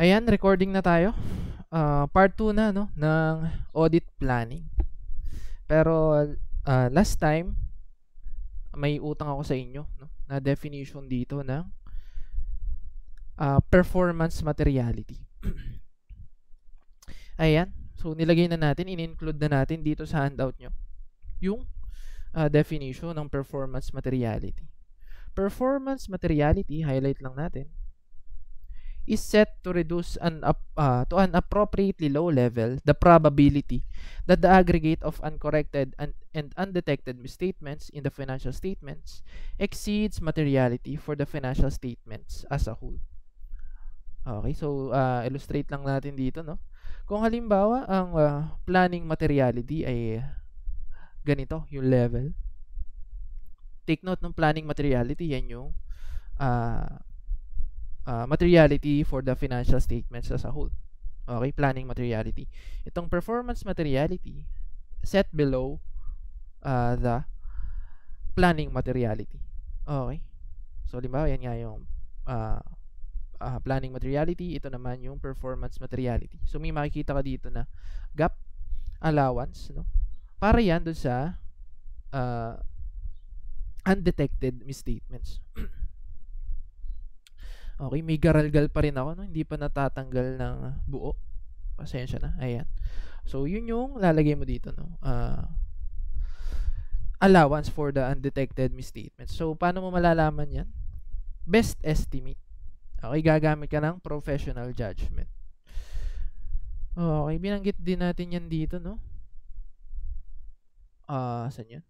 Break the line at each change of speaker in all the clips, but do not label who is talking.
Ayan, recording na tayo. Uh, part 2 na no ng audit planning. Pero uh, last time may utang ako sa inyo no na definition dito ng uh, performance materiality. Ayan. So nilagay na natin, in-include na natin dito sa handout nyo yung uh, definition ng performance materiality. Performance materiality, highlight lang natin is set to reduce an uh, to an appropriately low level the probability that the aggregate of uncorrected and, and undetected misstatements in the financial statements exceeds materiality for the financial statements as a whole. Okay, so uh, illustrate lang natin dito, no? Kung halimbawa ang uh, planning materiality ay ganito, yung level. Take note ng planning materiality, yan yung uh, uh, materiality for the financial statements as a whole. Okay, planning materiality. Itong performance materiality set below uh, the planning materiality. Okay. So, di ba, yan nga yung uh, uh, planning materiality. Ito naman yung performance materiality. So, may makikita ka dito na gap allowance. No? Para yan dun sa uh, undetected misstatements. Okay, may garalgal pa rin ako, no? hindi pa natatanggal ng buo. Pasensya na, ayan. So, yun yung lalagay mo dito, no? Uh, allowance for the undetected misstatement. So, paano mo malalaman yan? Best estimate. Okay, gagamit ka ng professional judgment. Okay, binanggit din natin yan dito, no? Ah, uh, saan yan?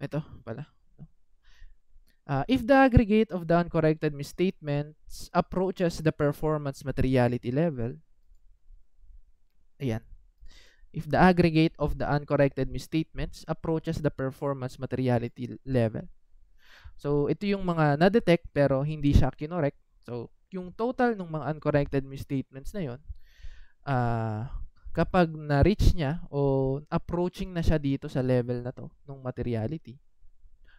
Ito pala. Uh, if the aggregate of the uncorrected misstatements approaches the performance materiality level, ayan. If the aggregate of the uncorrected misstatements approaches the performance materiality level. So, ito yung mga na-detect pero hindi siya kinorek. So, yung total ng mga uncorrected misstatements na yon, uh, ah, kapag na-reach niya o approaching na siya dito sa level na to ng materiality,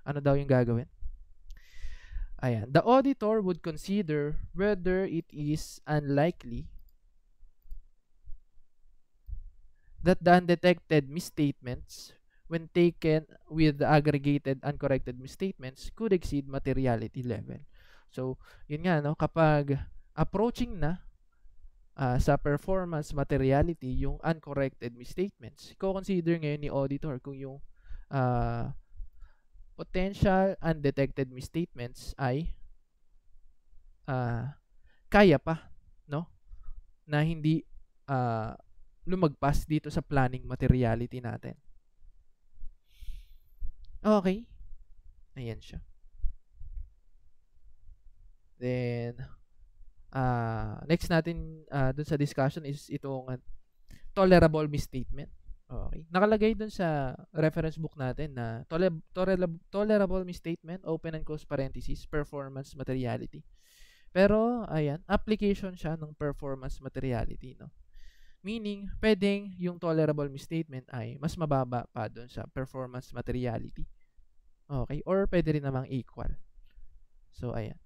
ano daw yung gagawin? Ayan. The auditor would consider whether it is unlikely that the undetected misstatements when taken with the aggregated uncorrected misstatements could exceed materiality level. So, yun nga, no? kapag approaching na uh, sa performance materiality yung uncorrected misstatements. Ko-consider ngayon ni auditor kung yung uh, potential undetected misstatements ay uh, kaya pa, no? Na hindi uh, lumagpas dito sa planning materiality natin. Okay. Ayan siya. Then, uh, next natin uh, dun sa discussion is itong uh, tolerable misstatement. Okay. Nakalagay dun sa reference book natin na tole- tolerable, tolerable misstatement, open and close parenthesis, performance materiality. Pero, ayan, application siya ng performance materiality, no? Meaning, pwedeng yung tolerable misstatement ay mas mababa pa doon sa performance materiality. Okay? Or pwede rin namang equal. So, ayan.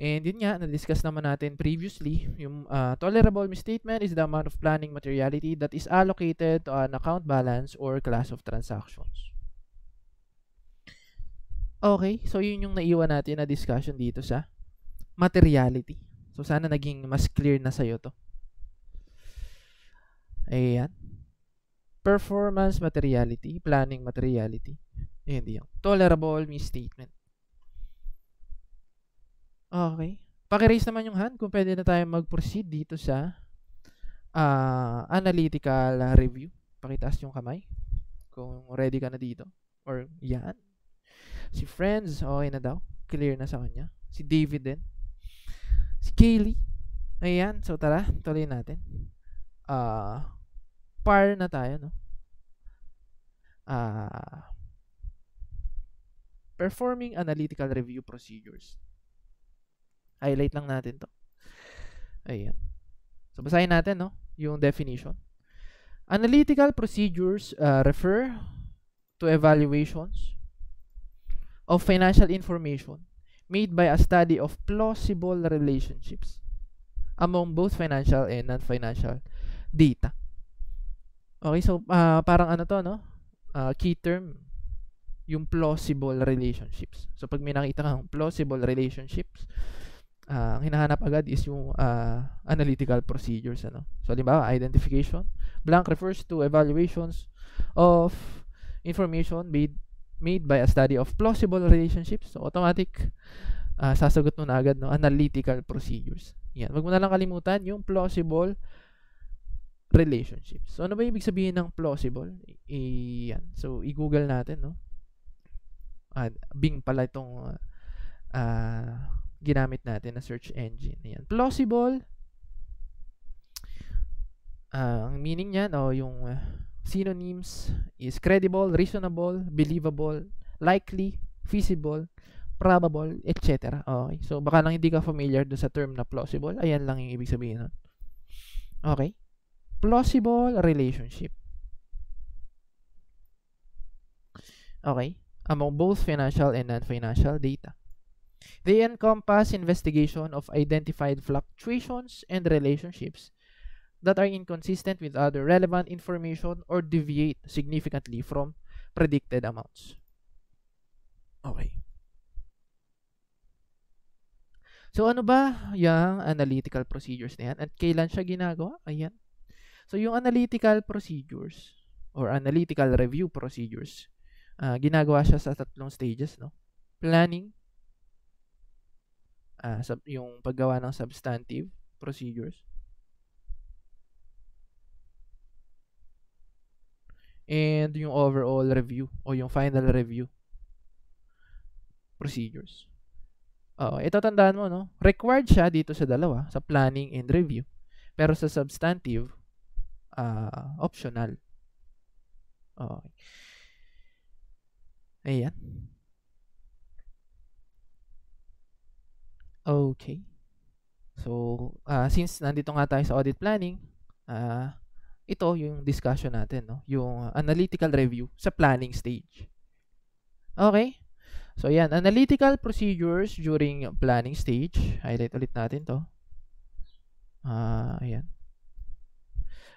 And yun nga, na-discuss naman natin previously, yung uh, tolerable misstatement is the amount of planning materiality that is allocated to an account balance or class of transactions. Okay, so yun yung naiwan natin na discussion dito sa materiality. So sana naging mas clear na sa'yo to. Ayan. Performance materiality, planning materiality. Ayan, yung tolerable misstatement. Okay. Paki-raise naman yung hand kung pwede na tayo mag-proceed dito sa uh, analytical review. Pakitaas yung kamay kung ready ka na dito. Or yan. Si Friends, okay na daw. Clear na sa kanya. Si David din. Si Kaylee. Ayan. So, tara. Tuloy natin. Uh, par na tayo, no? Uh, performing analytical review procedures. Highlight lang natin to. Ayan. So, basahin natin, no? Yung definition. Analytical procedures uh, refer to evaluations of financial information made by a study of plausible relationships among both financial and non-financial data. Okay, so uh, parang ano to, no? Uh, key term, yung plausible relationships. So, pag may nakita kang plausible relationships, uh, ang hinahanap agad is yung uh, analytical procedures ano. So halimbawa, identification. Blank refers to evaluations of information made made by a study of plausible relationships. So automatic uh, sasagot na agad no analytical procedures. Yan. Wag mo na lang kalimutan yung plausible relationships. So ano ba ibig sabihin ng plausible? I- yan. So i-google natin no. Uh, Bing pala itong uh, uh ginamit natin na search engine. Ayan. Plausible. Uh, ang meaning niyan o oh, yung ah, synonyms is credible, reasonable, believable, likely, feasible, probable, etc. Okay. So, baka lang hindi ka familiar do sa term na plausible. Ayan lang yung ibig sabihin nun. Okay. Plausible relationship. Okay. Among both financial and non-financial data. They encompass investigation of identified fluctuations and relationships that are inconsistent with other relevant information or deviate significantly from predicted amounts. Okay. So, ano ba yung analytical procedures na yan? At kailan siya ginagawa? Ayan. So, yung analytical procedures or analytical review procedures, uh, ginagawa siya sa tatlong stages, no? Planning, uh, sub, yung paggawa ng substantive procedures. And yung overall review o yung final review procedures. Oo, ito tandaan mo, no? Required siya dito sa dalawa, sa planning and review. Pero sa substantive, uh, optional. Okay. Ayan. Okay. So, uh, since nandito nga tayo sa audit planning, uh, ito yung discussion natin, no? yung analytical review sa planning stage. Okay? So, yan. Analytical procedures during planning stage. Highlight ulit natin to. Uh, ayan.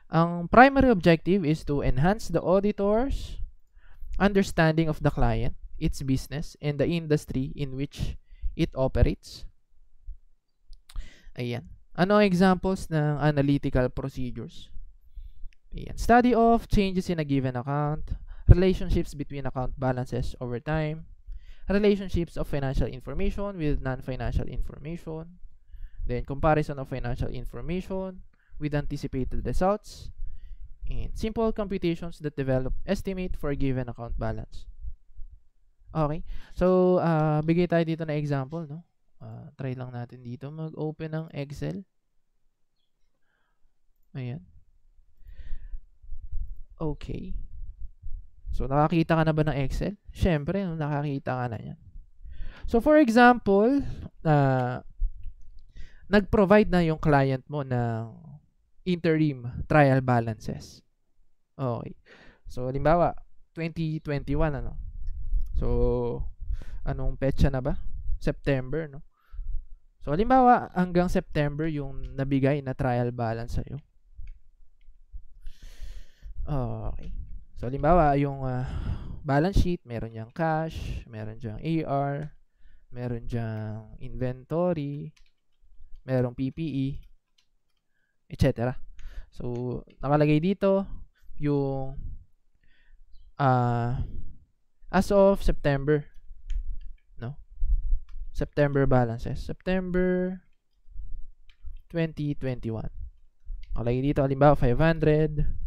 Ang primary objective is to enhance the auditor's understanding of the client, its business, and the industry in which it operates Ayan. Ano ang examples ng analytical procedures? Ayan. Study of changes in a given account, relationships between account balances over time, relationships of financial information with non-financial information, then comparison of financial information with anticipated results, and simple computations that develop estimate for a given account balance. Okay? So, uh, bigay tayo dito na example, no? Uh, try lang natin dito mag-open ng Excel. Ayan. Okay. So, nakakita ka na ba ng Excel? Siyempre, nakakita ka na yan. So, for example, uh, nag-provide na yung client mo ng interim trial balances. Okay. So, halimbawa, 2021, ano? So, anong petsa na ba? September, no? So, halimbawa, hanggang September yung nabigay na trial balance sa'yo. Okay. So, halimbawa, yung uh, balance sheet, meron diyang cash, meron diyang AR, meron diyang inventory, merong PPE, etc. So, nakalagay dito yung uh, as of September September balances. Eh. September 2021. Okay, dito halimbawa 500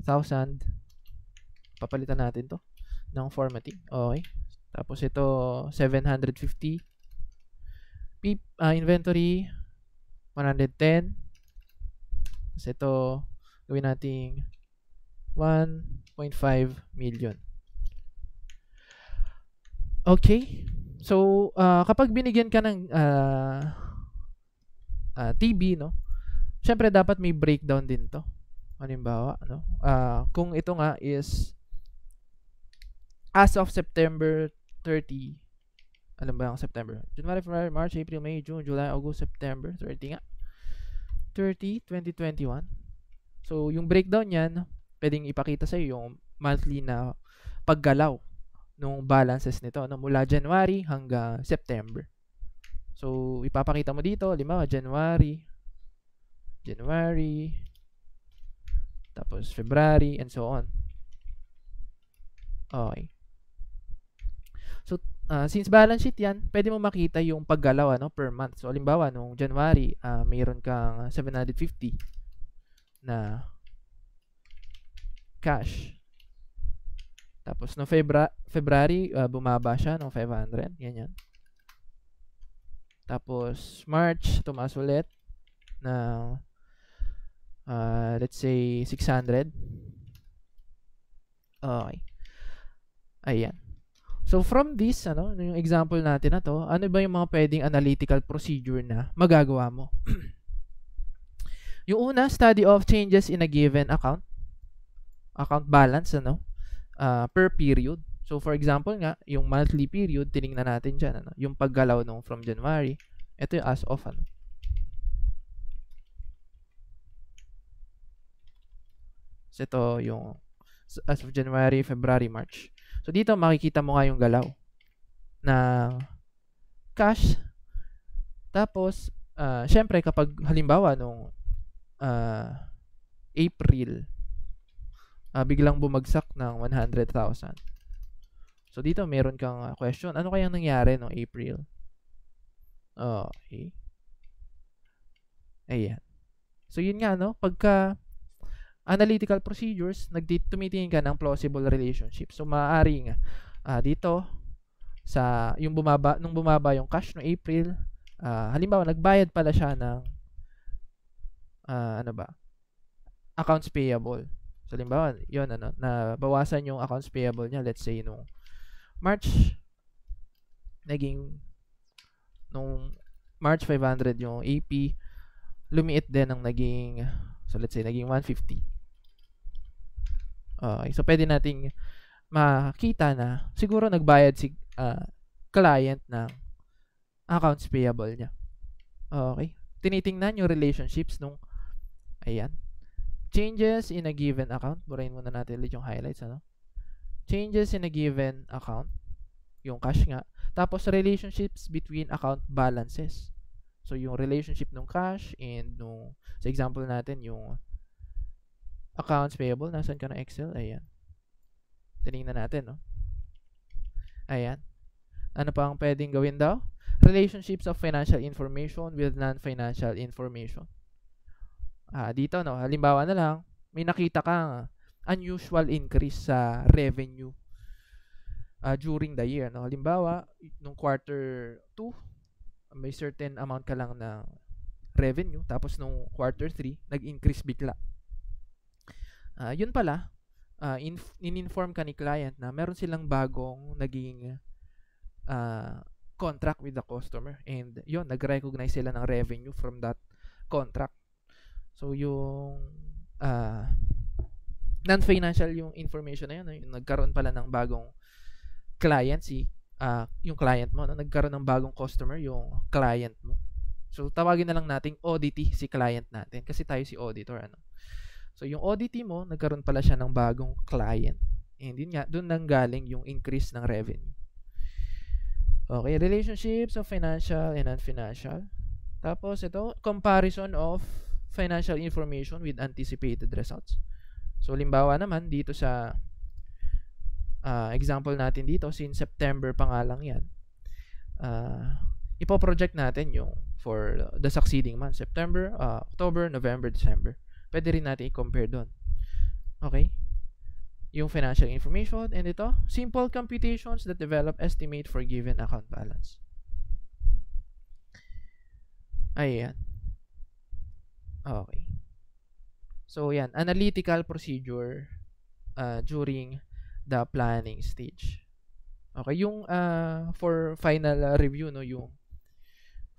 thousand papalitan natin to ng formatting. Okay. Tapos ito 750 P uh, inventory 110 Tapos ito gawin nating 1.5 million. Okay. So, uh, kapag binigyan ka ng uh, ah, uh, ah, TB, no? Syempre dapat may breakdown din 'to. Halimbawa, no? Uh, kung ito nga is as of September 30, alam ba yung September? January, February, March, April, May, June, July, August, September, 30 nga. 30, 2021. So, yung breakdown yan, pwedeng ipakita sa iyo yung monthly na paggalaw nung balances nito no, mula January hanggang September. So, ipapakita mo dito, lima, January, January, tapos February, and so on. Okay. So, uh, since balance sheet yan, pwede mo makita yung paggalaw ano, per month. So, halimbawa nung January, uh, mayroon kang 750 na cash. Tapos no Febra February uh, bumaba siya no 500, ganyan. Tapos March tumaas ulit na uh, let's say 600. Okay. Ayan. So from this ano, ano, yung example natin na to, ano ba yung mga pwedeng analytical procedure na magagawa mo? yung una, study of changes in a given account. Account balance ano? uh, per period. So for example nga, yung monthly period, tiningnan natin diyan ano, yung paggalaw nung from January. Ito yung as of ano. So ito yung as of January, February, March. So dito makikita mo nga yung galaw na cash. Tapos uh, syempre kapag halimbawa nung uh, April uh, biglang bumagsak ng 100,000. So, dito meron kang uh, question. Ano kayang nangyari no April? Okay. Oh, Ayan. So, yun nga, no? Pagka analytical procedures, nagtumitingin ka ng plausible relationship. So, maaaring nga uh, dito sa yung bumaba nung bumaba yung cash no April, uh, halimbawa nagbayad pala siya ng uh, ano ba? accounts payable. So, limbawa, yun, ano, na bawasan yung accounts payable niya, let's say, nung March, naging, nung March 500 yung AP, lumiit din ng naging, so let's say, naging 150. Okay, so pwede nating makita na siguro nagbayad si uh, client ng accounts payable niya. Okay. Tinitingnan yung relationships nung ayan, Changes in a given account. Burahin muna natin ulit yung highlights. Ano? Changes in a given account. Yung cash nga. Tapos, relationships between account balances. So, yung relationship ng cash and nung, sa example natin, yung accounts payable. Nasaan ka ng Excel? Ayan. Tinignan natin, no? Ayan. Ano pa ang pwedeng gawin daw? Relationships of financial information with non-financial information. Ah, dito no, halimbawa na lang, may nakita kang unusual increase sa revenue uh, during the year. No? Halimbawa, nung quarter 2, may certain amount ka lang na revenue. Tapos nung quarter 3, nag-increase bigla. Uh, yun pala, uh, inf- in-inform ka ni client na meron silang bagong naging uh, contract with the customer. And yun, nag-recognize sila ng revenue from that contract. So, yung uh, non-financial yung information na yun. Yung nagkaroon pala ng bagong client, si uh, yung client mo. No? Nagkaroon ng bagong customer, yung client mo. So, tawagin na lang nating ODT si client natin kasi tayo si auditor. Ano? So, yung ODT mo, nagkaroon pala siya ng bagong client. And yun nga, doon nang galing yung increase ng revenue. Okay, relationships of financial and non-financial. Tapos, ito, comparison of financial information with anticipated results. So, limbawa naman, dito sa uh, example natin dito, since September pa nga lang yan, uh, ipoproject natin yung for the succeeding month, September, uh, October, November, December. Pwede rin natin i-compare doon. Okay? Yung financial information and ito, simple computations that develop estimate for given account balance. Ayan. Okay. So, yan. Analytical procedure uh, during the planning stage. Okay, yung uh, for final ah, review, no, yung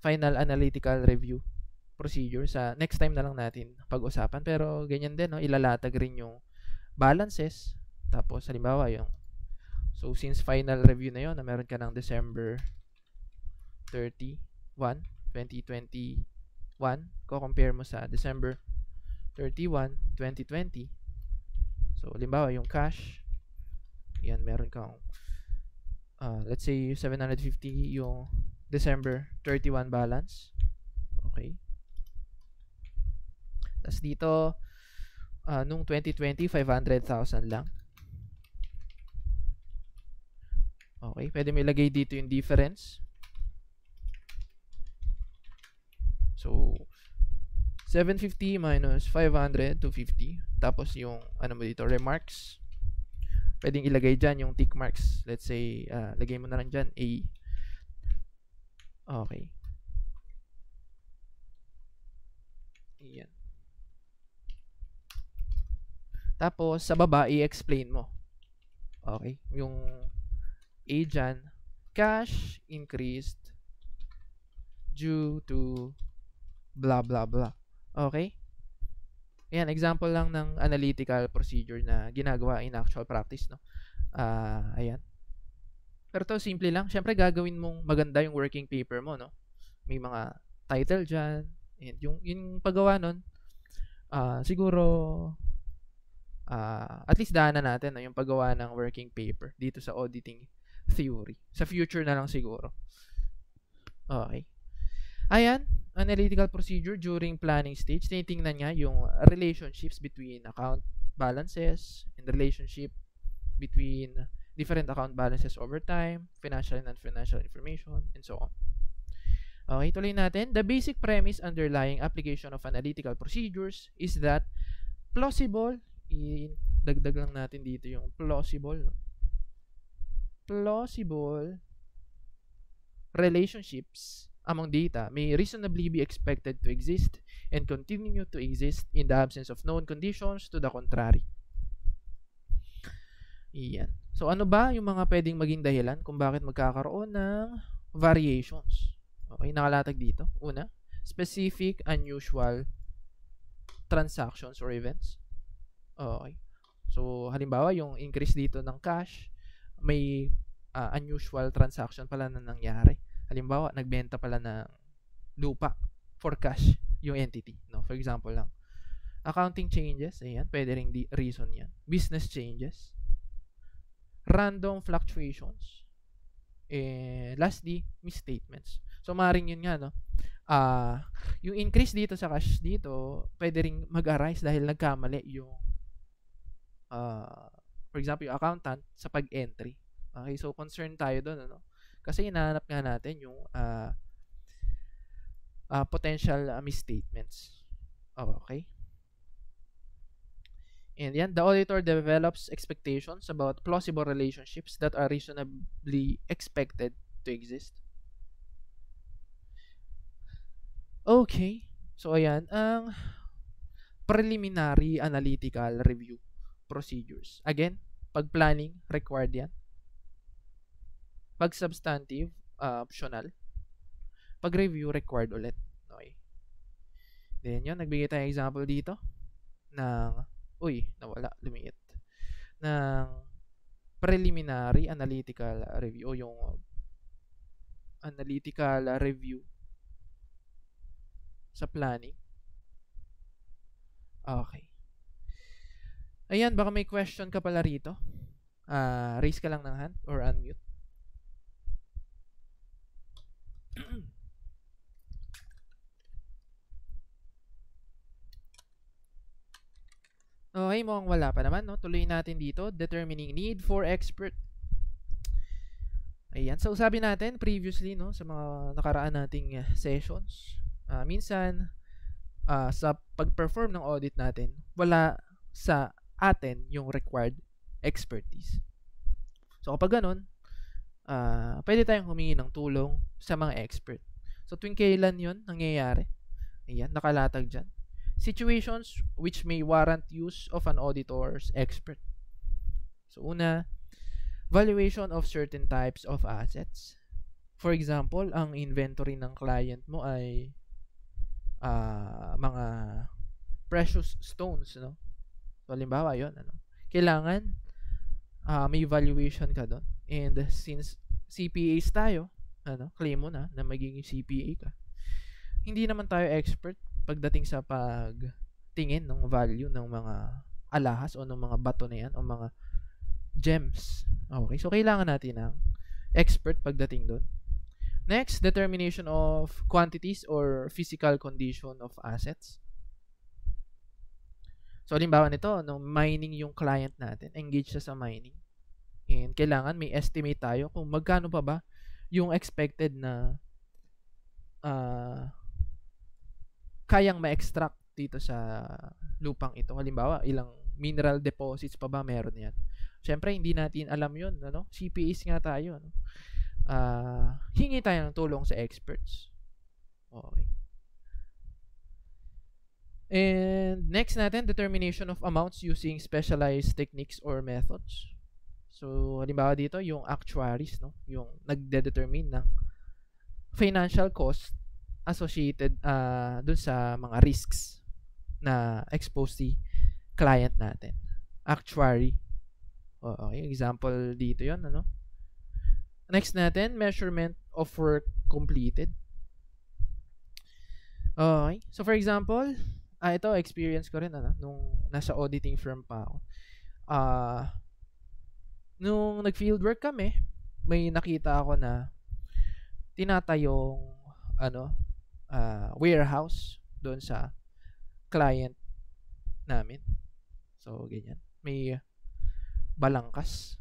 final analytical review procedure sa next time na lang natin pag-usapan. Pero ganyan din, no, ilalatag rin yung balances. Tapos, halimbawa, yung So, since final review na yon na meron ka ng December 31, 2020 1, ko-compare mo sa December 31, 2020. So, limbawa, yung cash, yan, meron kang, uh, let's say, 750 yung December 31 balance. Okay. Tapos dito, uh, nung 2020, 500,000 lang. Okay, pwede mo ilagay dito yung difference. So, 750 minus 500, 250. Tapos yung, ano mo dito, remarks. Pwedeng ilagay dyan yung tick marks. Let's say, uh, lagay mo na lang dyan, A. Okay. Ayan. Tapos, sa baba, i-explain mo. Okay. Yung A dyan, cash increased due to blah, blah, blah. Okay? Ayan, example lang ng analytical procedure na ginagawa in actual practice, no? Uh, ayan. Pero to simple lang. Siyempre, gagawin mong maganda yung working paper mo, no? May mga title dyan. And yung, yung paggawa nun, uh, siguro, uh, at least daanan natin, no? Yung paggawa ng working paper dito sa auditing theory. Sa future na lang siguro. Okay. Ayan, analytical procedure during planning stage, tinitingnan niya yung relationships between account balances and relationship between different account balances over time, financial and non-financial information, and so on. Okay, tuloy natin. The basic premise underlying application of analytical procedures is that plausible, dagdag lang natin dito yung plausible, plausible relationships among data may reasonably be expected to exist and continue to exist in the absence of known conditions to the contrary. Iyan. So ano ba yung mga pwedeng maging dahilan kung bakit magkakaroon ng variations? Okay, nakalatag dito. Una, specific, unusual transactions or events. Okay. So halimbawa yung increase dito ng cash, may uh, unusual transaction pala na nangyari. Halimbawa, nagbenta pala ng lupa for cash yung entity, no? For example lang. Accounting changes, ayan, pwede ring di- reason 'yan. Business changes. Random fluctuations. eh lastly, misstatements. So maring yun nga no. Ah, uh, yung increase dito sa cash dito, pwede ring mag-arise dahil nagkamali yung uh, for example, yung accountant sa pag-entry. Okay, so concern tayo doon ano. Kasi hinahanap nga natin yung uh, uh, potential uh, misstatements. Oh, okay? And yan, the auditor develops expectations about plausible relationships that are reasonably expected to exist. Okay. So, ayan. Ang preliminary analytical review procedures. Again, pag-planning, required yan. Pag substantive, uh, ah, optional. Pag review, required ulit. Okay. Then yun, nagbigay tayo example dito ng, uy, nawala, lumiit, ng preliminary analytical review o yung analytical review sa planning. Okay. Ayan, baka may question ka pala rito. Uh, raise ka lang ng hand or unmute. Okay, mukhang wala pa naman, no? Tuloy natin dito, determining need for expert. Ayan, so sabi natin previously, no, sa mga nakaraan nating eh, sessions, uh, minsan, uh, sa pag-perform ng audit natin, wala sa atin yung required expertise. So, kapag ganun, uh, pwede tayong humingi ng tulong sa mga expert. So, tuwing kailan yun nangyayari? Ayan, nakalatag dyan. Situations which may warrant use of an auditor's expert. So, una, valuation of certain types of assets. For example, ang inventory ng client mo ay uh, mga precious stones, no? So, halimbawa, yun, ano? Kailangan uh, may valuation ka doon. And since CPAs tayo, ano, claim mo na na magiging CPA ka. Hindi naman tayo expert pagdating sa pagtingin ng value ng mga alahas o ng mga bato na yan o mga gems. Okay, so kailangan natin ng expert pagdating doon. Next, determination of quantities or physical condition of assets. So, halimbawa nito, no, mining yung client natin. Engage siya sa mining. And kailangan may estimate tayo kung magkano pa ba yung expected na uh, kayang ma-extract dito sa lupang ito. Halimbawa, ilang mineral deposits pa ba meron yan. Siyempre, hindi natin alam yun. Ano? CPAs nga tayo. Ano? Uh, hingi tayo ng tulong sa experts. Okay. And next natin, determination of amounts using specialized techniques or methods. So, halimbawa dito, yung actuaries, no? yung nagde-determine ng financial cost associated uh, dun sa mga risks na exposed si client natin. Actuary. O, okay, example dito yon ano? Next natin, measurement of work completed. Okay. So, for example, ah, ito, experience ko rin, ano, nung nasa auditing firm pa ako. Ah, uh, nung nag work kami, may nakita ako na tinatayong ano, uh, warehouse doon sa client namin. So, ganyan. May balangkas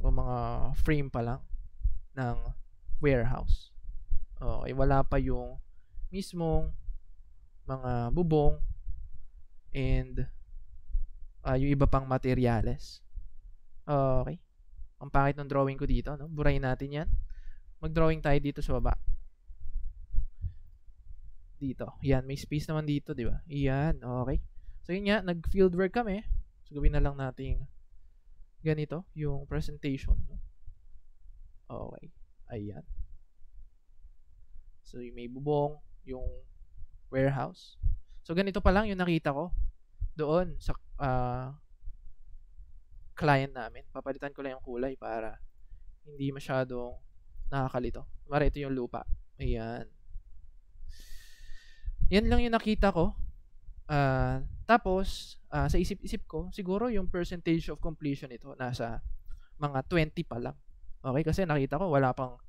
o mga frame pa lang ng warehouse. Okay, wala pa yung mismong mga bubong and uh, yung iba pang materyales. Okay. Ang pangit ng drawing ko dito, no? Burahin natin 'yan. Mag-drawing tayo dito sa baba. Dito. Yan, may space naman dito, 'di ba? Yan, okay. So yun nga, nag-field work kami. So gawin na lang nating ganito, yung presentation, no? Okay. Ayan. So, may bubong, yung warehouse. So, ganito pa lang yung nakita ko doon sa uh, client namin. Papalitan ko lang yung kulay para hindi masyadong nakakalito. Mara, ito yung lupa. Ayan. Yan lang yung nakita ko. Uh, tapos, uh, sa isip-isip ko, siguro yung percentage of completion ito nasa mga 20 pa lang. Okay, kasi nakita ko wala pang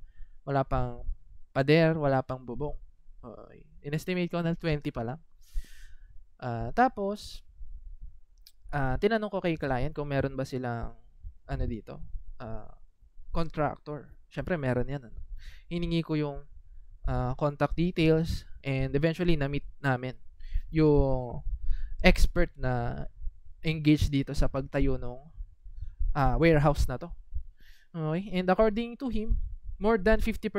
wala pang pader, wala pang bubong. Okay. estimate ko na 20 pa lang. Uh, tapos, uh, tinanong ko kay client kung meron ba silang ano dito, uh, contractor. Syempre meron 'yan ano. Hiningi ko yung uh, contact details and eventually na-meet namin yung expert na engaged dito sa pagtayo ng uh, warehouse na to. Okay? And according to him, more than 50%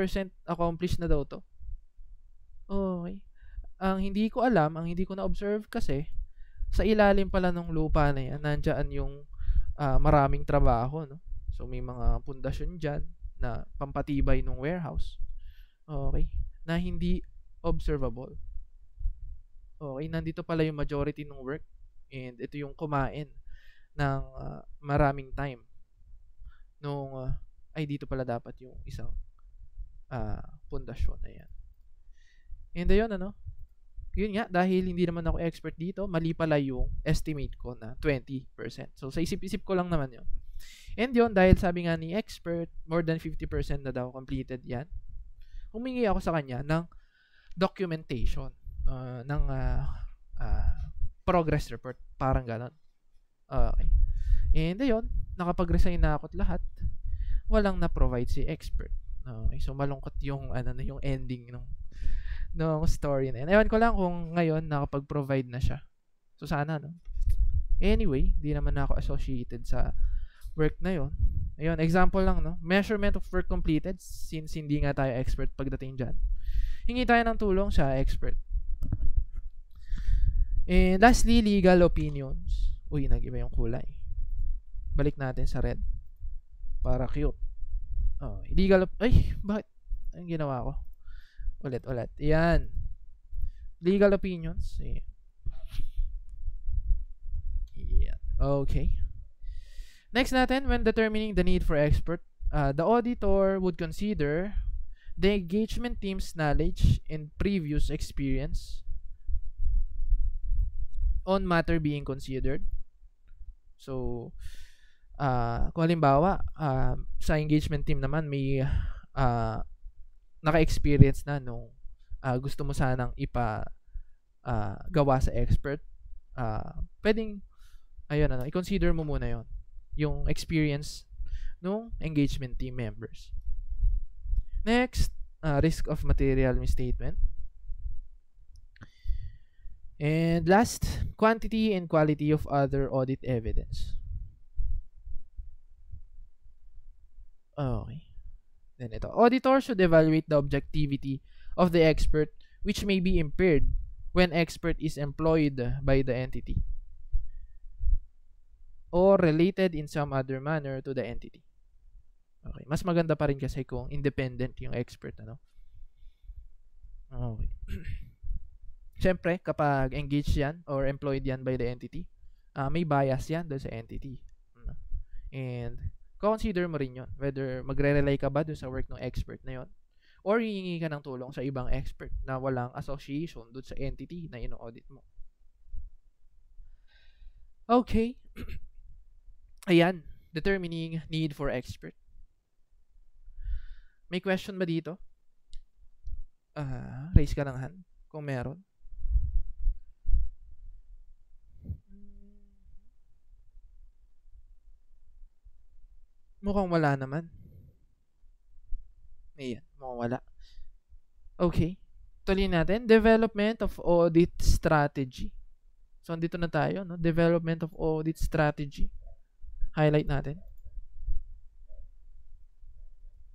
accomplished na daw to. Okay. Ang hindi ko alam, ang hindi ko na-observe kasi, sa ilalim pala ng lupa na yan, nandiyan yung uh, maraming trabaho. No? So, may mga pundasyon dyan na pampatibay ng warehouse. Okay? Na hindi observable. Okay, nandito pala yung majority ng work and ito yung kumain ng uh, maraming time nung uh, ay dito pala dapat yung isang uh, pundasyon. yan. And ayun, ano, yun nga, dahil hindi naman ako expert dito, mali pala yung estimate ko na 20%. So, sa isip-isip ko lang naman yun. And yun, dahil sabi nga ni expert, more than 50% na daw completed yan, humingi ako sa kanya ng documentation uh, ng uh, uh, progress report. Parang ganon. Uh, okay. And yun, nakapag-resign na ako't lahat. Walang na-provide si expert. Okay, so malungkot yung ano na yung ending ng nung story na yun. Ewan ko lang kung ngayon nakapag-provide na siya. So, sana, no? Anyway, di naman na ako associated sa work na yon. Ayun, example lang, no? Measurement of work completed since hindi nga tayo expert pagdating dyan. Hingi tayo ng tulong sa expert. And lastly, legal opinions. Uy, nag-iba yung kulay. Balik natin sa red. Para cute. Oh, legal op- Ay, bakit? Ang ginawa ko? Ulit, ulit. Yan. Legal opinions. Yan. Yeah. Okay. Next natin, when determining the need for expert, uh, the auditor would consider the engagement team's knowledge and previous experience on matter being considered. So, uh, kung halimbawa, uh, sa engagement team naman, may uh, naka-experience na nung uh, gusto mo sanang ipa uh, gawa sa expert, uh, pwedeng ayun ano, i-consider mo muna 'yon, yung experience nung engagement team members. Next, uh, risk of material misstatement. And last, quantity and quality of other audit evidence. Okay. Then ito, auditor should evaluate the objectivity of the expert which may be impaired when expert is employed by the entity or related in some other manner to the entity. Okay, mas maganda pa rin kasi kung independent yung expert ano. Okay. Siyempre, kapag engaged yan or employed yan by the entity, uh, may bias yan doon sa entity. And consider mo rin yun. Whether magre-rely ka ba dun sa work ng expert na yun or hihingi ka ng tulong sa ibang expert na walang association dun sa entity na ino-audit mo. Okay. Ayan. Determining need for expert. May question ba dito? Uh, raise ka ng hand kung meron. Mukhang wala naman. Ayan, mukhang wala. Okay. Tuloy natin. Development of audit strategy. So, andito na tayo. No? Development of audit strategy. Highlight natin.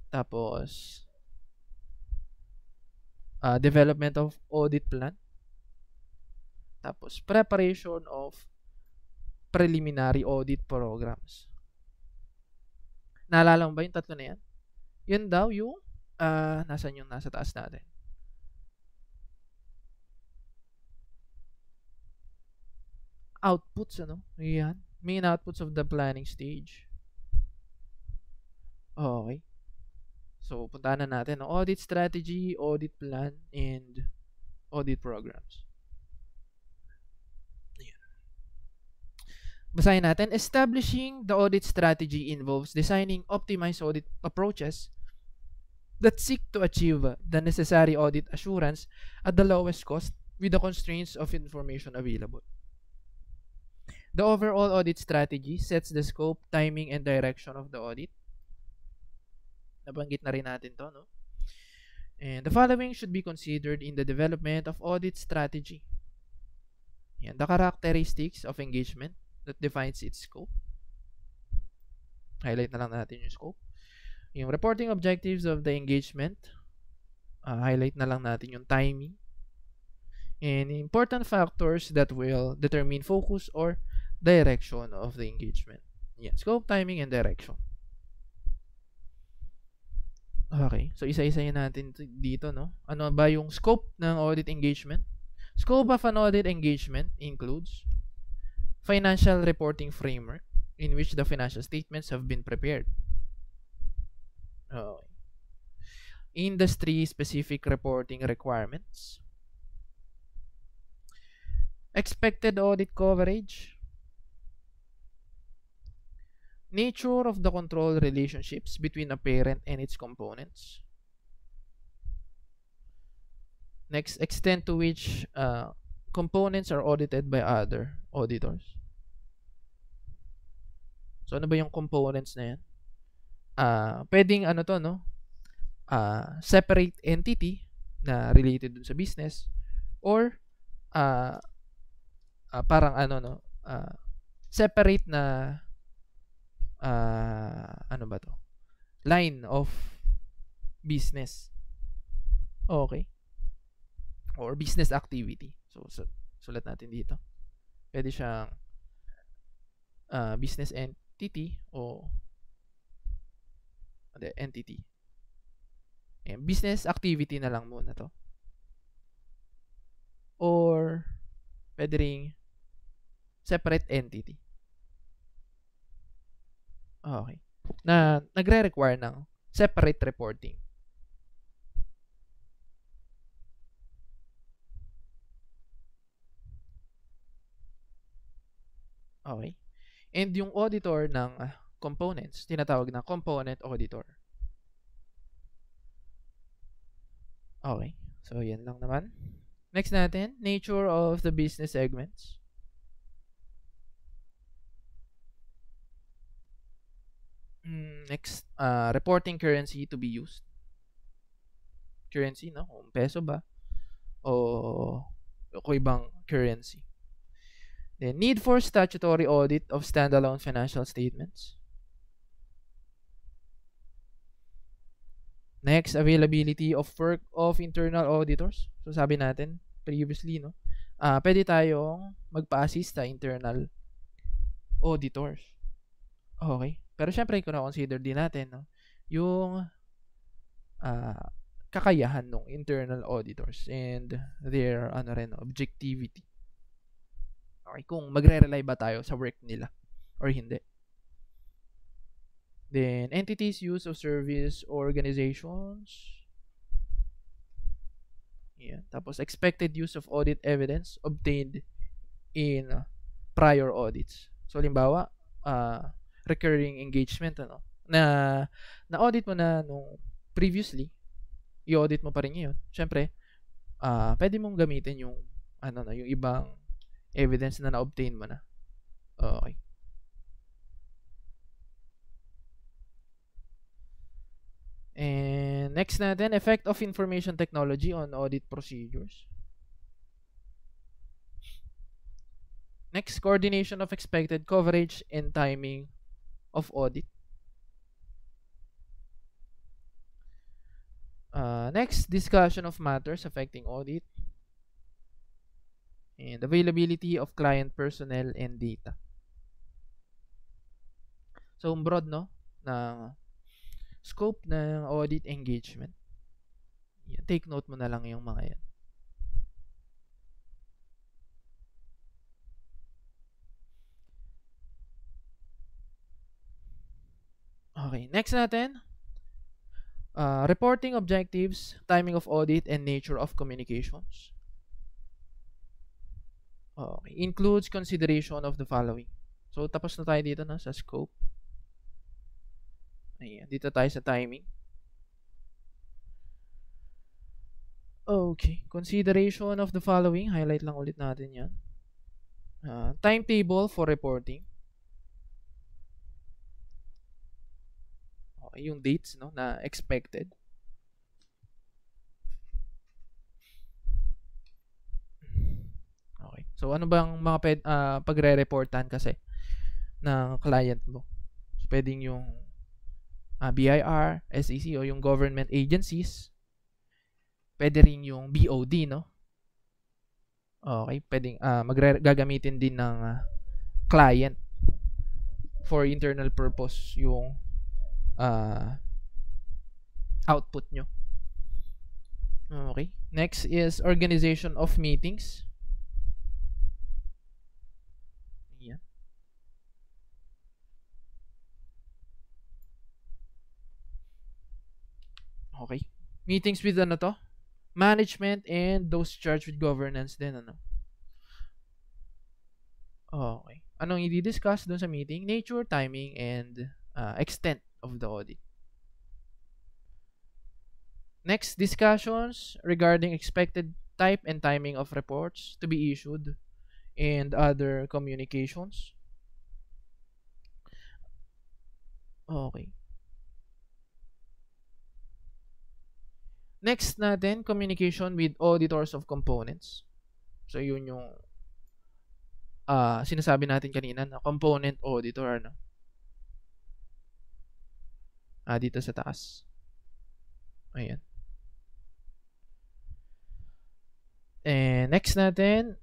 Tapos, uh, development of audit plan. Tapos, preparation of preliminary audit programs. Naalala mo ba yung tatlo na yan? Yun daw yung, uh, nasan yung nasa taas natin? Outputs, ano? Yan. Main outputs of the planning stage. Okay. So, puntahan na natin. Audit strategy, audit plan, and audit programs. Basahin natin, establishing the audit strategy involves designing optimized audit approaches that seek to achieve the necessary audit assurance at the lowest cost with the constraints of information available. The overall audit strategy sets the scope, timing, and direction of the audit. Nabanggit na rin natin to, no? And the following should be considered in the development of audit strategy. Yan, the characteristics of engagement, that defines its scope. Highlight na lang natin yung scope. Yung reporting objectives of the engagement. Uh, highlight na lang natin yung timing. And important factors that will determine focus or direction of the engagement. Yeah, Scope, timing, and direction. Okay. So, isa-isayin isa natin dito, no? Ano ba yung scope ng audit engagement? Scope of an audit engagement includes financial reporting framework in which the financial statements have been prepared. Oh. Industry specific reporting requirements. Expected audit coverage. Nature of the control relationships between a parent and its components. Next, extent to which uh, components are audited by other auditors. So, ano ba yung components na yan? Uh, pwedeng ano to, no? Uh, separate entity na related dun sa business or uh, uh, parang ano, no? Uh, separate na uh, ano ba to? Line of business. Okay. Or business activity. So, su- sulat natin dito. Pwede siyang uh, business entity o hindi, entity. Ayan, business activity na lang muna to. Or, pwede ring separate entity. Okay. Na nagre-require ng separate reporting. Okay? And yung auditor ng ah, components, tinatawag na component auditor. Okay. So, yan lang naman. Next natin, nature of the business segments. Hmm, next, uh, reporting currency to be used. Currency, no? Kung peso ba? O, o ibang currency. The need for statutory audit of standalone financial statements. Next, availability of work of internal auditors. So, sabi natin previously, no? Uh, pwede tayong magpa-assist sa internal auditors. Okay. Pero syempre, kung-consider din natin, no? Yung uh, kakayahan ng internal auditors and their, ano rin, objectivity. Okay, kung magre-rely ba tayo sa work nila or hindi. Then, entities, use of service, organizations. Yeah. Tapos, expected use of audit evidence obtained in prior audits. So, limbawa, uh, ah, recurring engagement, ano, na na-audit mo na nung previously, i-audit mo pa rin 'yon. Syempre, ah uh, pwede mong gamitin yung ano na, yung ibang evidence na na-obtain mo na. Okay. And next natin, effect of information technology on audit procedures. Next, coordination of expected coverage and timing of audit. Uh, next, discussion of matters affecting audit. and availability of client personnel and data. So, um broad, no? na scope ng audit engagement. Yan. Take note mo na lang yung mga yan. Okay, next natin. Uh, reporting objectives, timing of audit, and nature of communications. Okay. Includes consideration of the following. So, tapos na tayo dito na sa scope. Ayan. Dito tayo sa timing. Okay. Consideration of the following. Highlight lang ulit natin yan. Uh, timetable for reporting. Okay, yung dates no, na expected. So, ano bang mga ped, uh, ah, pagre-reportan kasi ng client mo? So, pwedeng yung uh, ah, BIR, SEC o yung government agencies. Pwede rin yung BOD, no? Okay, pwedeng uh, magre- gagamitin din ng uh, client for internal purpose yung uh, output nyo. Okay. Next is organization of meetings. Okay? Meetings with ano to? Management and those charged with governance din, ano? Okay. Anong i-discuss dun sa meeting? Nature, timing, and uh, extent of the audit. Next, discussions regarding expected type and timing of reports to be issued and other communications. Okay. Next natin, communication with auditors of components. So, yun yung uh, sinasabi natin kanina na component auditor. Ano? Ah, dito sa taas. Ayan. And eh, next natin,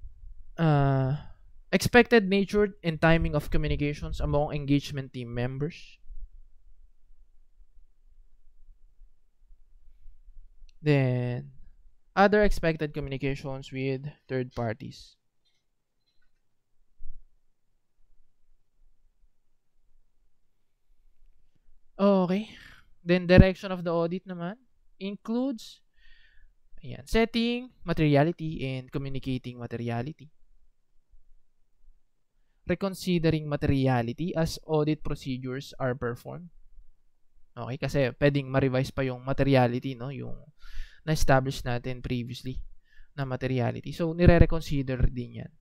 uh, expected nature and timing of communications among engagement team members. Then, other expected communications with third parties. Okay. Then, direction of the audit naman includes ayan, setting, materiality, and communicating materiality. Reconsidering materiality as audit procedures are performed. Okay? Kasi pwedeng ma-revise pa yung materiality, no? Yung na-establish natin previously na materiality. So, nire-reconsider din yan.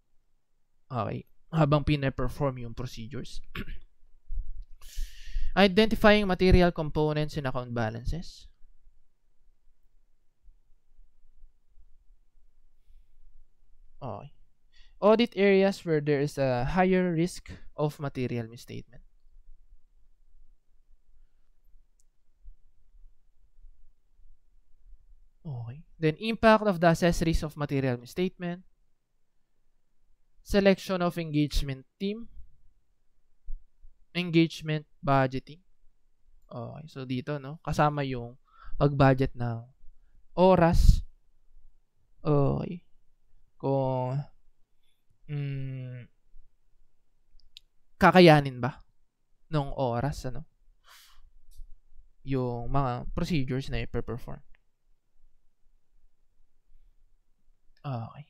Okay? Habang pina-perform yung procedures. Identifying material components in account balances. Okay. Audit areas where there is a higher risk of material misstatement. Then, impact of the accessories of material misstatement. Selection of engagement team. Engagement budgeting. Okay, so dito, no? Kasama yung pag-budget ng oras. Okay. Kung mm, kakayanin ba ng oras, ano? Yung mga procedures na i-perform. Okay.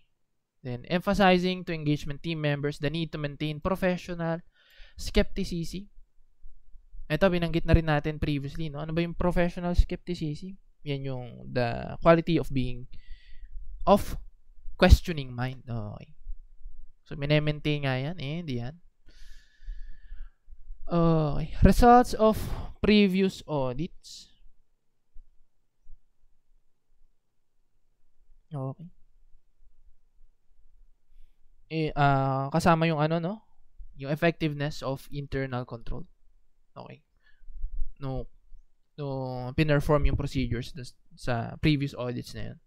Then, emphasizing to engagement team members the need to maintain professional skepticism. Ito, binanggit na rin natin previously, no? Ano ba yung professional skepticism? Yan yung the quality of being of questioning mind. Okay. So, minemaintain nga yan. Eh, hindi yan. Okay. Results of previous audits. Okay uh, kasama yung ano no, yung effectiveness of internal control. Okay. No no pinerform yung procedures sa previous audits na yun.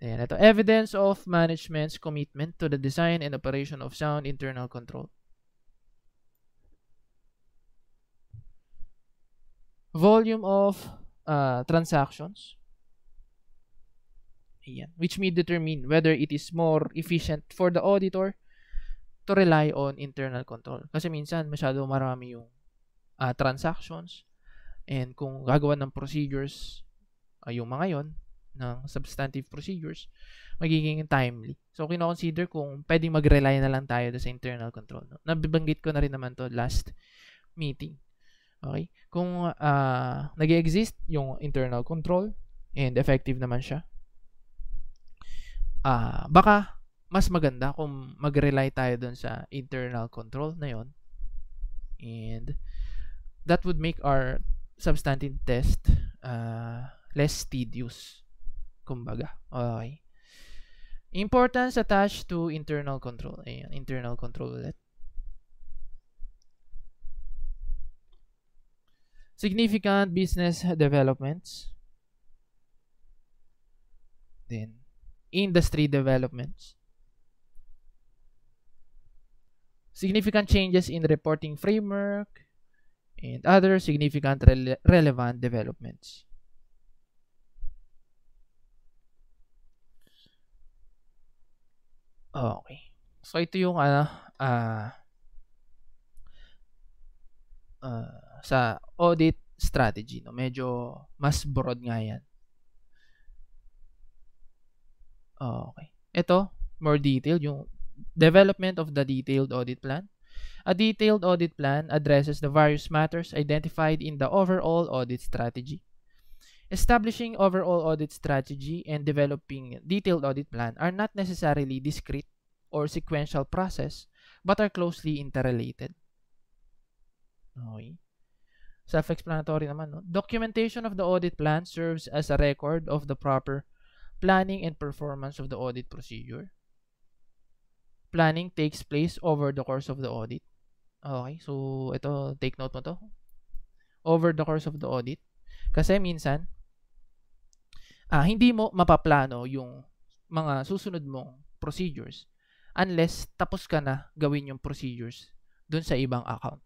Ayan, ito. Evidence of management's commitment to the design and operation of sound internal control. Volume of uh, transactions. Iyan. Which may determine whether it is more efficient for the auditor to rely on internal control. Kasi minsan, masyado marami yung uh, transactions and kung gagawa ng procedures, uh, yung mga yon ng substantive procedures, magiging timely. So, kino-consider kung pwedeng mag-rely na lang tayo sa internal control. No? Nabibanggit ko na rin naman to last meeting. Okay? Kung uh, ah, nag exist yung internal control and effective naman siya, uh, baka mas maganda kung mag-rely tayo dun sa internal control na yon. And that would make our substantive test uh, less tedious. Kumbaga. Okay. Importance attached to internal control. Ayan, internal control ulit. Significant business developments. Then, industry developments. Significant changes in reporting framework and other significant rele relevant developments. Okay. So ito yung ano uh, uh, sa audit strategy no. Medyo mas broad nga 'yan. Oh, okay. Ito, more detailed, yung development of the detailed audit plan. A detailed audit plan addresses the various matters identified in the overall audit strategy. Establishing overall audit strategy and developing detailed audit plan are not necessarily discrete or sequential process but are closely interrelated. Okay. Self-explanatory naman, no? Documentation of the audit plan serves as a record of the proper planning and performance of the audit procedure. Planning takes place over the course of the audit. Okay, so ito, take note mo to. Over the course of the audit. Kasi minsan, ah, hindi mo mapaplano yung mga susunod mong procedures unless tapos ka na gawin yung procedures dun sa ibang account.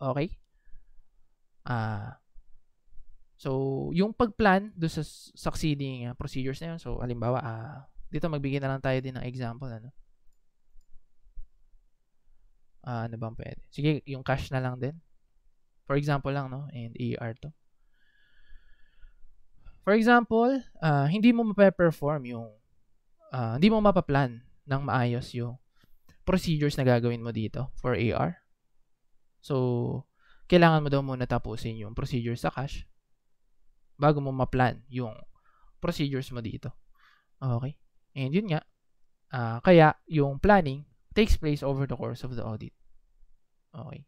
Okay? Ah, So, yung pagplan do sa succeeding uh, ah, procedures na yun. So, halimbawa, uh, dito magbigay na lang tayo din ng example. Ano, uh, ano bang pwede? Sige, yung cash na lang din. For example lang, no? And AR to. For example, uh, hindi mo mape-perform yung, uh, hindi mo mapaplan ng maayos yung procedures na gagawin mo dito for AR. So, kailangan mo daw muna tapusin yung procedure sa cash bago mo ma-plan yung procedures mo dito. Okay? And yun nga, uh, kaya yung planning takes place over the course of the audit. Okay.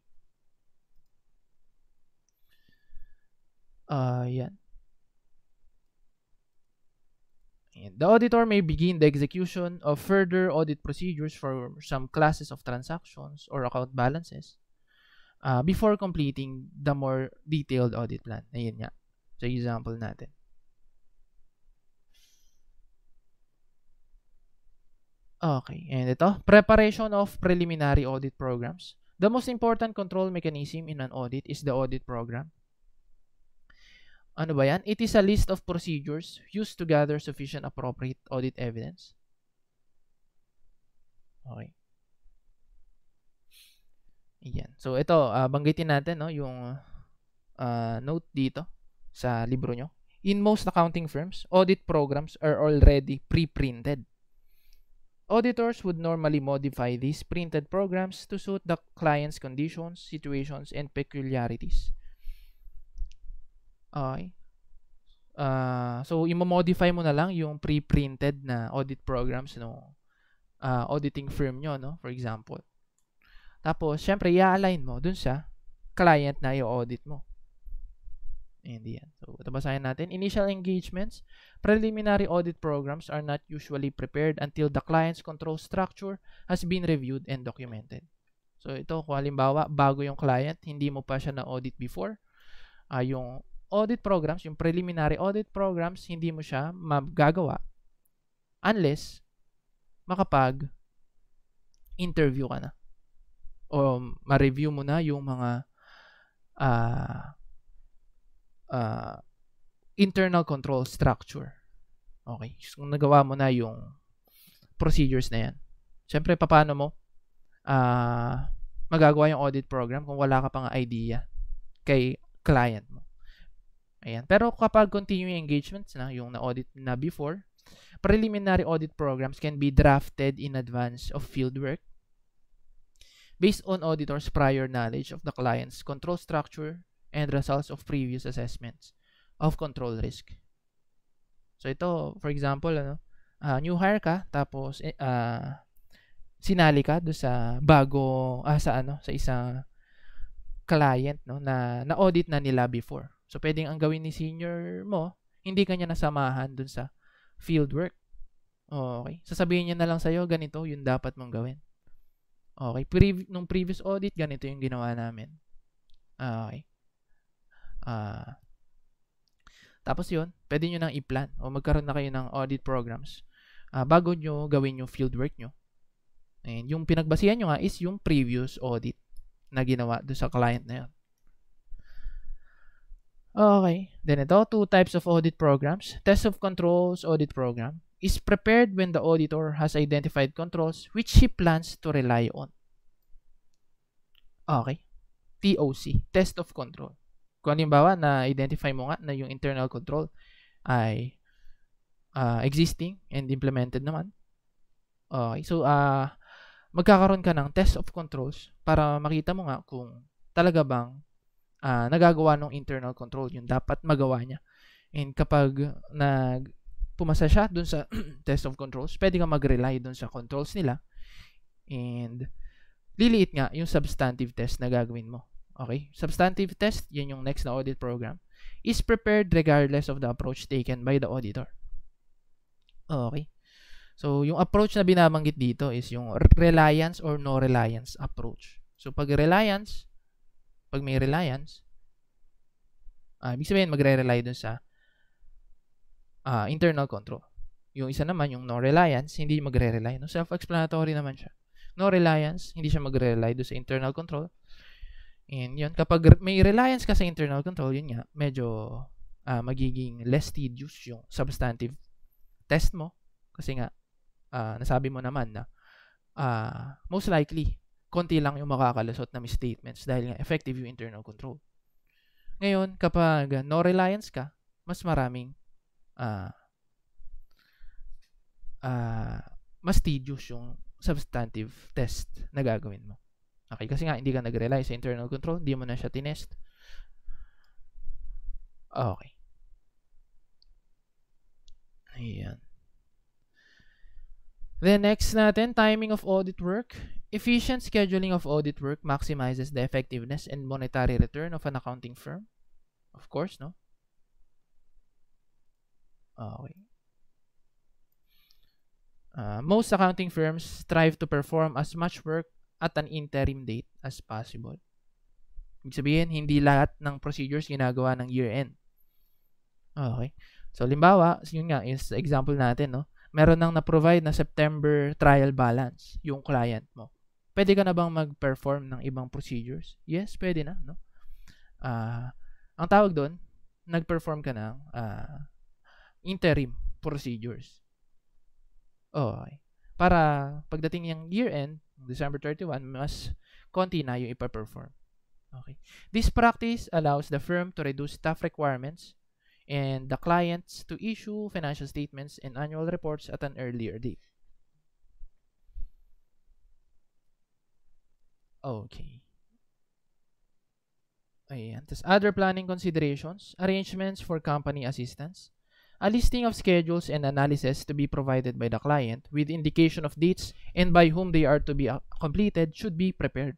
Uh, yan. And the auditor may begin the execution of further audit procedures for some classes of transactions or account balances uh, before completing the more detailed audit plan. Ayun nga sa example natin. Okay, and ito, preparation of preliminary audit programs. The most important control mechanism in an audit is the audit program. Ano ba yan? It is a list of procedures used to gather sufficient appropriate audit evidence. Okay. Yan. So, ito, uh, banggitin natin no, yung uh, note dito sa libro nyo, in most accounting firms, audit programs are already pre-printed. Auditors would normally modify these printed programs to suit the client's conditions, situations, and peculiarities. Okay. Uh, so, i-modify mo na lang yung pre-printed na audit programs no uh, ah, auditing firm nyo, no? For example. Tapos, syempre, i-align mo dun sa client na i-audit mo in the end. So, ito basahin natin. Initial engagements, preliminary audit programs are not usually prepared until the client's control structure has been reviewed and documented. So, ito, kung halimbawa, bago yung client, hindi mo pa siya na-audit before, uh, yung audit programs, yung preliminary audit programs, hindi mo siya magagawa unless makapag interview ka na o ma-review mo na yung mga uh, uh, internal control structure. Okay. So, kung nagawa mo na yung procedures na yan, syempre, paano mo uh, magagawa yung audit program kung wala ka pang idea kay client mo. Ayan. Pero kapag continuing engagements na, yung na-audit na before, preliminary audit programs can be drafted in advance of fieldwork based on auditor's prior knowledge of the client's control structure and results of previous assessments of control risk. So ito, for example, ano, uh, new hire ka tapos uh, sinali ka do sa bago ah, sa ano, sa isang client no na na-audit na nila before. So pwedeng ang gawin ni senior mo, hindi kanya nasamahan doon sa field work. Okay. Sasabihin niya na lang sa'yo, ganito yung dapat mong gawin. Okay. Pre- nung previous audit, ganito yung ginawa namin. Ah, okay. Uh, tapos yun, pwede nyo nang i-plan o magkaroon na kayo ng audit programs uh, bago nyo gawin yung field work nyo. And yung pinagbasihan nyo nga is yung previous audit na ginawa do sa client na yun. Okay. Then ito, two types of audit programs. Test of controls audit program is prepared when the auditor has identified controls which he plans to rely on. Okay. TOC, test of control. Kung halimbawa na identify mo nga na yung internal control ay uh, existing and implemented naman. Okay, so uh, magkakaroon ka ng test of controls para makita mo nga kung talaga bang uh, nagagawa ng internal control yung dapat magawa niya. And kapag nag pumasa siya dun sa test of controls, pwede kang mag-rely dun sa controls nila. And liliit nga yung substantive test na gagawin mo. Okay? Substantive test, yan yung next na audit program, is prepared regardless of the approach taken by the auditor. Okay? So, yung approach na binabanggit dito is yung reliance or no reliance approach. So, pag reliance, pag may reliance, uh, ibig sabihin magre-rely dun sa uh, internal control. Yung isa naman, yung no reliance, hindi magre-rely. No? Self-explanatory naman siya. No reliance, hindi siya magre-rely dun sa internal control And yun, kapag may reliance ka sa internal control, yun nga, medyo uh, magiging less tedious yung substantive test mo. Kasi nga, uh, nasabi mo naman na uh, most likely, konti lang yung makakalusot na misstatements dahil nga effective yung internal control. Ngayon, kapag no reliance ka, mas maraming uh, uh, mas tedious yung substantive test na gagawin mo. Okay, kasi nga hindi ka nag-rely sa internal control, hindi mo na siya tinest. Okay. Ayan. Then next natin, timing of audit work. Efficient scheduling of audit work maximizes the effectiveness and monetary return of an accounting firm. Of course, no? Okay. Uh, most accounting firms strive to perform as much work at an interim date as possible. Ibig sabihin, hindi lahat ng procedures ginagawa ng year-end. Okay. So, limbawa, yun nga, yung example natin, no? meron nang na-provide na September trial balance yung client mo. Pwede ka na bang mag-perform ng ibang procedures? Yes, pwede na. No? Uh, ang tawag doon, nag-perform ka ng uh, interim procedures. Okay. Para pagdating ng year-end, December 31, mas konti na yung ipa-perform. Okay. This practice allows the firm to reduce staff requirements and the clients to issue financial statements and annual reports at an earlier date. Okay. Ayan. Tapos other planning considerations, arrangements for company assistance, a listing of schedules and analysis to be provided by the client with indication of dates and by whom they are to be uh, completed should be prepared.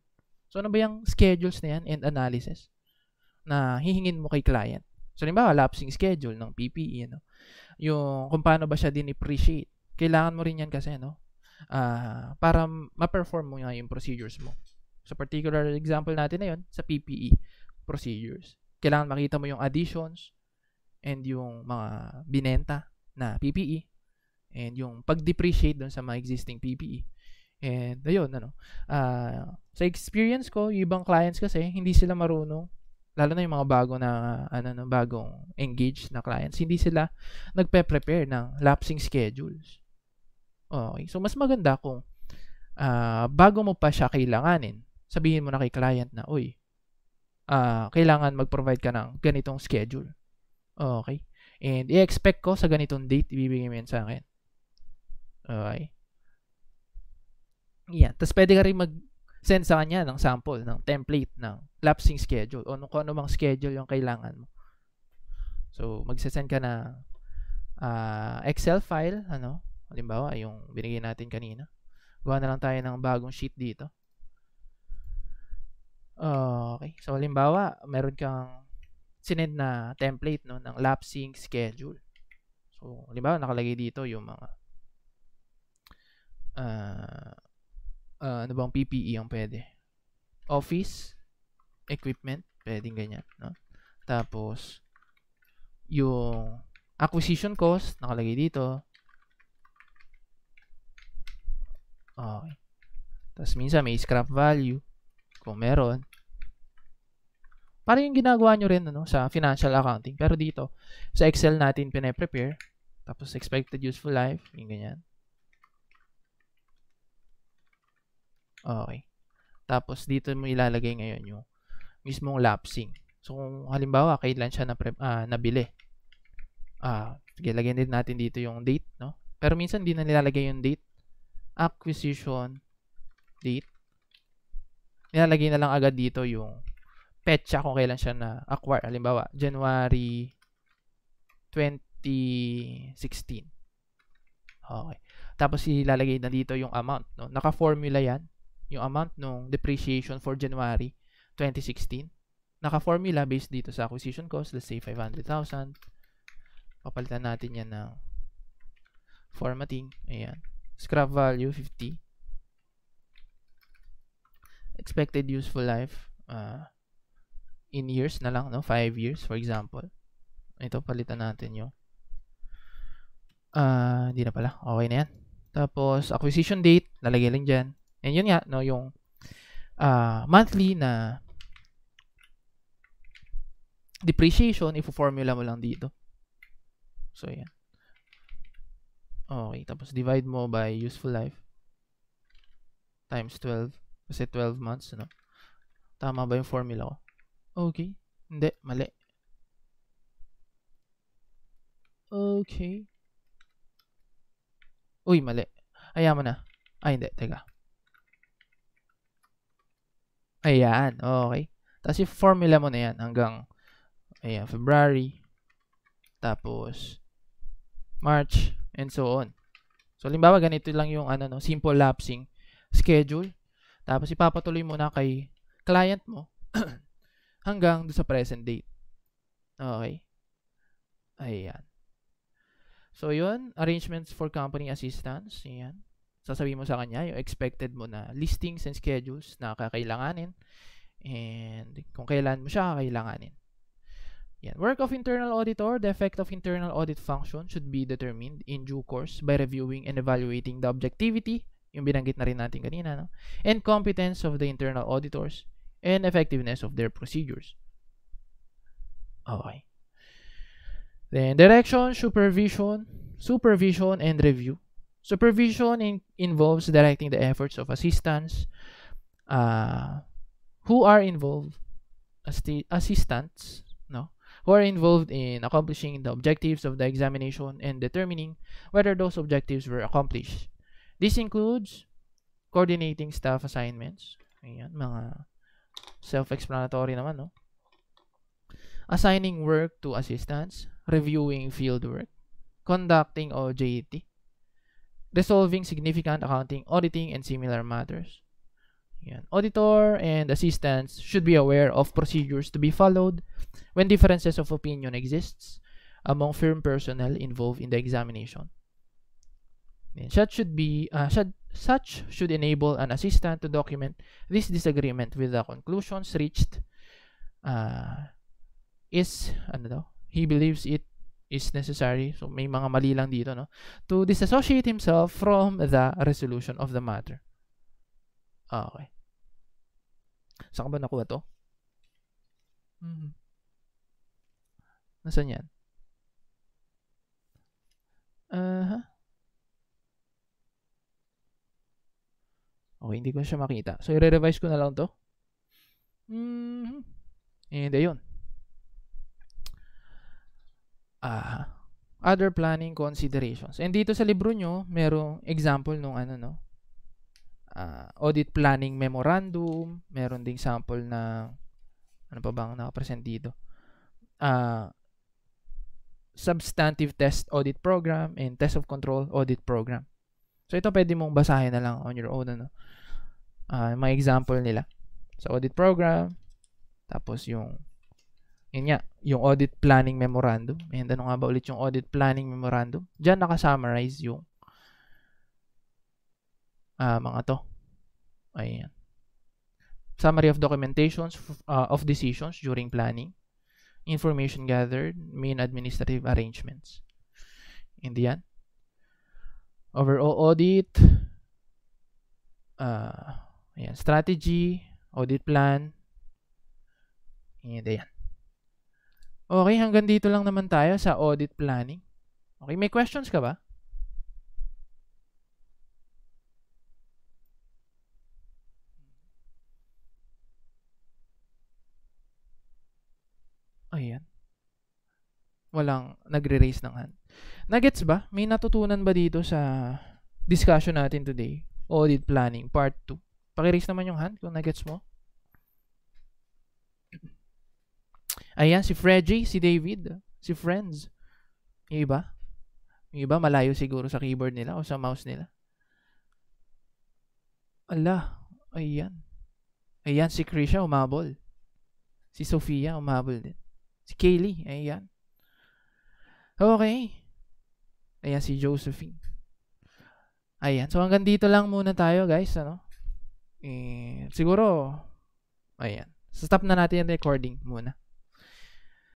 So, ano ba yung schedules na yan and analysis na hihingin mo kay client? So, limbawa, lapsing schedule ng PPE, ano? yung kung paano ba siya din appreciate Kailangan mo rin yan kasi, no? Uh, ah, para ma-perform mo nga yung procedures mo. Sa particular example natin na yun, sa PPE procedures. Kailangan makita mo yung additions, and yung mga binenta na PPE and yung pag-depreciate doon sa mga existing PPE. And ayun, ano. Uh, sa experience ko, yung ibang clients kasi, hindi sila marunong lalo na yung mga bago na ano no bagong engaged na clients hindi sila nagpe-prepare ng lapsing schedules. Okay. So mas maganda kung uh, bago mo pa siya kailanganin, sabihin mo na kay client na, "Uy, uh, kailangan mag-provide ka ng ganitong schedule." Okay. And i-expect ko sa ganitong date, ibibigay mo yan sa akin. Okay. Yan. Tapos pwede ka rin mag-send sa kanya ng sample, ng template, ng lapsing schedule, o kung ano mang schedule yung kailangan mo. So, magsasend ka na uh, Excel file, ano, halimbawa, yung binigay natin kanina. Gawa na lang tayo ng bagong sheet dito. Okay. So, halimbawa, meron kang sinend na template no ng lapsing schedule. So, di ba nakalagay dito yung mga uh, uh, ano bang PPE ang pwede? Office equipment, pwedeng ganyan, no? Tapos yung acquisition cost nakalagay dito. Okay. Tapos minsan may scrap value kung meron. Para yung ginagawa nyo rin ano, sa financial accounting. Pero dito, sa Excel natin pine-prepare. Tapos expected useful life, yung ganyan. Okay. Tapos dito mo ilalagay ngayon yung mismong lapsing. So kung halimbawa kailan siya na uh, ah, nabili. Ah, uh, sige, lagyan din natin dito yung date, no? Pero minsan hindi na nilalagay yung date. Acquisition date. Nilalagay na lang agad dito yung petsa kung kailan siya na-acquire. Halimbawa, January 2016. Okay. Tapos ilalagay na dito yung amount. No? Naka-formula yan. Yung amount ng depreciation for January 2016. Naka-formula based dito sa acquisition cost. Let's say 500,000. Papalitan natin yan ng formatting. Ayan. Scrap value, 50 expected useful life uh, in years na lang, no? 5 years, for example. Ito, palitan natin yung ah, uh, hindi na pala. Okay na yan. Tapos, acquisition date, lalagay lang dyan. And yun nga, no, yung uh, monthly na depreciation, ifo-formula mo lang dito. So, yan. Okay, tapos divide mo by useful life times 12 kasi 12 months, no? Tama ba yung formula ko? Okay. Hindi, mali. Okay. Uy, mali. Ayan mo na. Ay, hindi. Teka. Ayan. Okay. Tapos yung formula mo na yan hanggang ayan, February. Tapos March and so on. So, limbawa, ganito lang yung ano, no, simple lapsing schedule. Tapos, ipapatuloy mo na kay client mo hanggang do sa present date. Okay? Ayan. So, yun. Arrangements for company assistance. Ayan. Sasabihin mo sa kanya yung expected mo na listings and schedules na kakailanganin. And kung kailan mo siya kakailanganin. Yan. Work of internal auditor, the effect of internal audit function should be determined in due course by reviewing and evaluating the objectivity, yung binanggit na rin natin kanina, no? and competence of the internal auditors and effectiveness of their procedures. Okay. Then direction, supervision, supervision, and review. Supervision in involves directing the efforts of assistants uh, who are involved, assistants, no, who are involved in accomplishing the objectives of the examination and determining whether those objectives were accomplished. This includes coordinating staff assignments, ayan, mga Self-explanatory naman, no? Assigning work to assistants, reviewing fieldwork, conducting OJT, resolving significant accounting, auditing, and similar matters. Yan. Auditor and assistants should be aware of procedures to be followed when differences of opinion exists among firm personnel involved in the examination. Yan. That should be uh, that Such should enable an assistant to document this disagreement with the conclusions reached uh, is, ano daw, he believes it is necessary, so may mga mali lang dito, no? to disassociate himself from the resolution of the matter. Ah, okay. Saan ba nakuha to? Mm-hmm. Nasaan yan? Uh-huh. Okay, hindi ko siya makita. So, i-revise ko na lang to. Mm-hmm. And ayun. Ah, uh, other planning considerations. And dito sa libro nyo, merong example nung ano, no? Uh, audit planning memorandum. Meron ding sample na, ano pa bang nakapresent dito? Uh, substantive test audit program and test of control audit program. So ito pwede mong basahin na lang on your own ano. Uh, may example nila. So audit program, tapos yung yun nga, yung audit planning memorandum. Ayan, ano nga ba ulit yung audit planning memorandum? Diyan nakasummarize yung uh, mga to. Ayan. Summary of documentations uh, of decisions during planning. Information gathered, main administrative arrangements. Hindi yan overall audit, uh, ayan, strategy, audit plan, and ayan. Okay, hanggang dito lang naman tayo sa audit planning. Okay, may questions ka ba? walang nagre-raise ng hand. Nagets ba? May natutunan ba dito sa discussion natin today? Audit planning, part 2. paki Pakiraise naman yung hand kung nagets mo. Ayan, si Fredgy, si David, si Friends. Yung iba? Yung iba malayo siguro sa keyboard nila o sa mouse nila. Ala, ayan. Ayan, si Krisha umabol. Si Sofia umabol din. Si Kaylee, ayan. Okay. Ayan si Josephine. Ayan. So, hanggang dito lang muna tayo, guys. Ano? Eh, siguro, ayan. So, stop na natin yung recording muna.